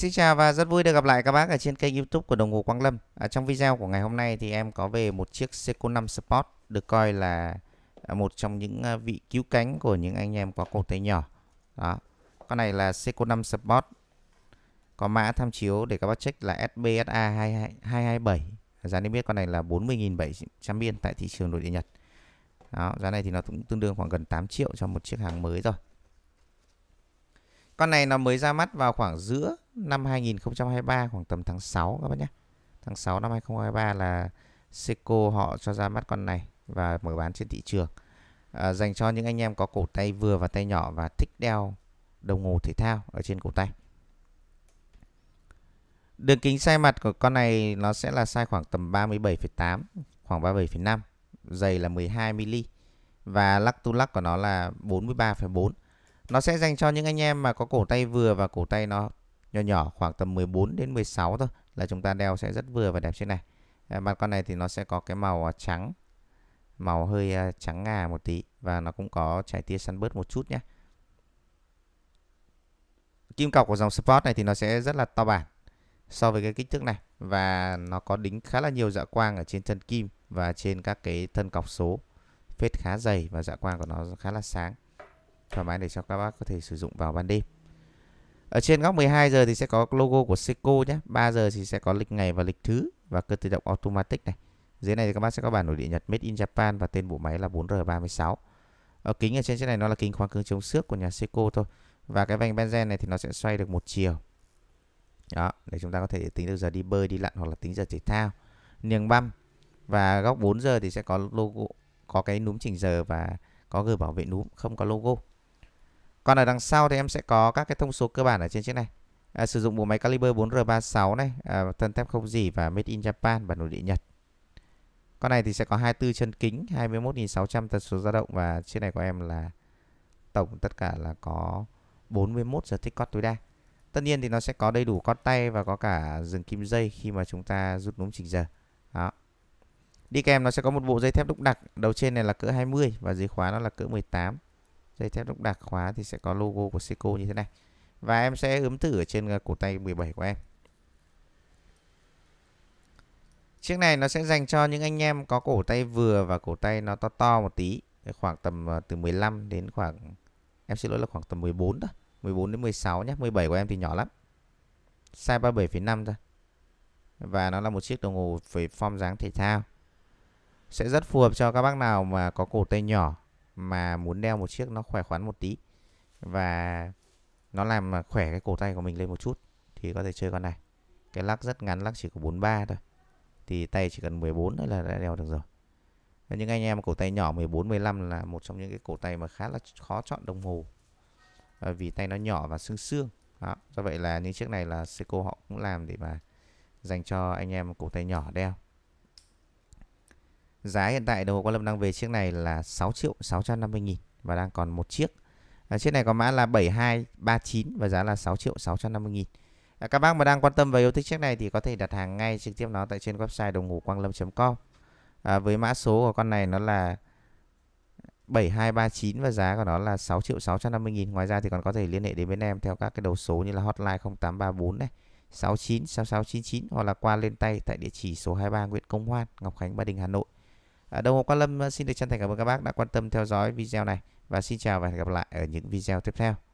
Xin chào và rất vui được gặp lại các bác ở trên kênh youtube của Đồng Hồ Quang Lâm à, Trong video của ngày hôm nay thì em có về một chiếc seco 5 Sport Được coi là à, một trong những à, vị cứu cánh của những anh em có cổ tay nhỏ Đó. Con này là seco 5 Sport Có mã tham chiếu để các bác check là SBSA hai hai bảy Giá niêm yết con này là 40.700 yên tại thị trường nội địa Nhật Đó. Giá này thì nó cũng tương đương khoảng gần 8 triệu cho một chiếc hàng mới rồi con này nó mới ra mắt vào khoảng giữa năm 2023 khoảng tầm tháng 6 các bạn nhé. Tháng 6 năm 2023 là Seiko họ cho ra mắt con này và mở bán trên thị trường. À, dành cho những anh em có cổ tay vừa và tay nhỏ và thích đeo đồng hồ thể thao ở trên cổ tay. Đường kính sai mặt của con này nó sẽ là sai khoảng tầm 37,8, khoảng 37,5, dày là 12 mm và lắc tu lắc của nó là 43,4. Nó sẽ dành cho những anh em mà có cổ tay vừa và cổ tay nó nhỏ nhỏ khoảng tầm 14 đến 16 thôi là chúng ta đeo sẽ rất vừa và đẹp trên này à, ờ, mặt con này thì nó sẽ có cái màu à, trắng màu hơi à, trắng ngà một tí và nó cũng có trải tia săn bớt một chút nhé kim cọc của dòng Sport này thì nó sẽ rất là to bản so với cái kích thước này và nó có đính khá là nhiều dạ quang ở trên thân kim và trên các cái thân cọc số phết khá dày và dạ quang của nó khá là sáng thoải mái để cho các bác có thể sử dụng vào ban đêm ở trên góc 12 giờ thì sẽ có logo của Seiko nhé. 3 giờ thì sẽ có lịch ngày và lịch thứ và cơ tự động automatic này. Dưới này thì các bác sẽ có bản đồ địa Nhật Made in Japan và tên bộ máy là 4R36. Ở kính ở trên chiếc này nó là kính khoáng cứng chống xước của nhà Seiko thôi. Và cái vành benzen này thì nó sẽ xoay được một chiều. Đó, để chúng ta có thể tính được giờ đi bơi, đi lặn hoặc là tính giờ thể thao. Niềng băm và góc 4 giờ thì sẽ có logo, có cái núm chỉnh giờ và có gờ bảo vệ núm, không có logo còn ở đằng sau thì em sẽ có các cái thông số cơ bản ở trên chiếc này à, sử dụng bộ máy caliber 4R36 này à, thân thép không dỉ và made in Japan và nội địa Nhật con này thì sẽ có 24 chân kính 21.600 tần số dao động và chiếc này của em là tổng tất cả là có 41 giờ thích cót tối đa tất nhiên thì nó sẽ có đầy đủ con tay và có cả dừng kim dây khi mà chúng ta rút núm chỉnh giờ đó đi kèm nó sẽ có một bộ dây thép đúc đặc đầu trên này là cỡ 20 và dưới khóa nó là cỡ 18 dây thép lúc đặc khóa thì sẽ có logo của Seiko như thế này và em sẽ ướm thử ở trên ờ, cổ tay 17 của em chiếc này nó sẽ dành cho những anh em có cổ tay vừa và cổ tay nó to to một tí khoảng tầm ờ, từ 15 đến khoảng em xin lỗi là khoảng tầm 14 thôi 14 đến 16 nhé 17 của em thì nhỏ lắm size 37,5 thôi và nó là một chiếc đồng hồ về form dáng thể thao sẽ rất phù hợp cho các bác nào mà có cổ tay nhỏ mà muốn đeo một chiếc nó khỏe khoắn một tí và nó làm mà khỏe cái cổ tay của mình lên một chút thì có thể chơi con này cái lắc rất ngắn lắc chỉ có 43 thôi thì tay chỉ cần 14 thôi là đã đeo được rồi và những anh em cổ tay nhỏ 14 15 là một trong những cái cổ tay mà khá là khó chọn đồng hồ à, vì tay nó nhỏ và xương xương đó do vậy là những chiếc này là Seiko họ cũng làm để mà dành cho anh em cổ tay nhỏ đeo Giá hiện tại đồng hồ Quang Lâm đang về chiếc này là 6 triệu 650 nghìn và đang còn một chiếc. À, chiếc này có mã là 7239 và giá là 6 triệu 650 nghìn. À, các bác mà đang quan tâm và yêu thích chiếc này thì có thể đặt hàng ngay trực tiếp nó tại trên website đồng hồ quang lâm.com. À, với mã số của con này nó là 7239 và giá của nó là 6 triệu 650 nghìn. Ngoài ra thì còn có thể liên hệ đến bên em theo các cái đầu số như là hotline 0834 này, 69 6699 hoặc là qua lên tay tại địa chỉ số 23 Nguyễn Công Hoan, Ngọc Khánh, Ba Đình, Hà Nội. À, đồng Hồ Quan Lâm ờ, xin được chân thành cảm ơn các bác đã quan tâm theo dõi video này và xin chào và hẹn gặp lại ở những video tiếp theo.